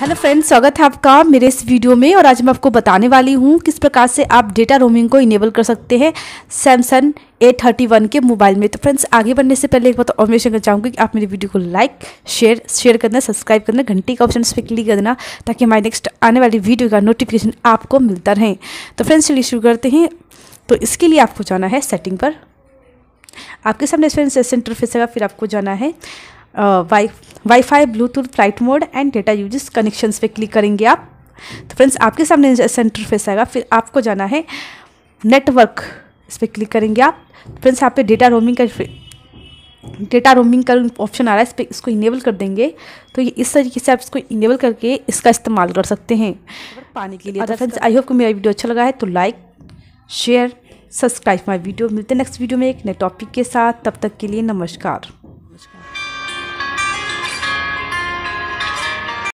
hello friends स्वागत है आपका मेरे इस वीडियो में और आज मैं आपको बताने वाली हूँ किस प्रकार से आप डेटा रोमिंग को इनेबल कर सकते हैं सैमसंग ए थर्टी वन के मोबाइल में तो फ्रेंड्स आगे बढ़ने से पहले एक बात और करना चाहूँगी कि आप मेरी वीडियो को लाइक शेयर शेयर करना सब्सक्राइब करना घंटी का ऑप्शन पर क्लिक कर देना ताकि हमारे नेक्स्ट आने वाली वीडियो का नोटिफिकेशन आपको मिलता रहे तो फ्रेंड्स चलिए शुरू करते हैं तो इसके लिए आपको जाना है सेटिंग पर आपके सामने फ्रेंड्स सेंटर फेस फिर आपको जाना है wi WiFi Bluetooth flight mode and data usage connections पे क्लिक करेंगे आप तो फ्रेंड्स आपके सामने सेंटर इंटरफेस आएगा फिर आपको जाना है नेटवर्क इस पर क्लिक करेंगे आप फ्रेंड्स आप पे डेटा रोमिंग का डेटा रोमिंग का ऑप्शन आ रहा है इस पर इसको इनेबल कर देंगे तो ये इस तरीके से आप इसको इनेबल करके इसका इस्तेमाल कर सकते हैं पाने के लिए फ्रेंड्स आई होप को मेरा वीडियो अच्छा लगा है तो like share subscribe my video मिलते हैं नेक्स्ट वीडियो में एक नए टॉपिक के साथ तब तक के लिए नमस्कार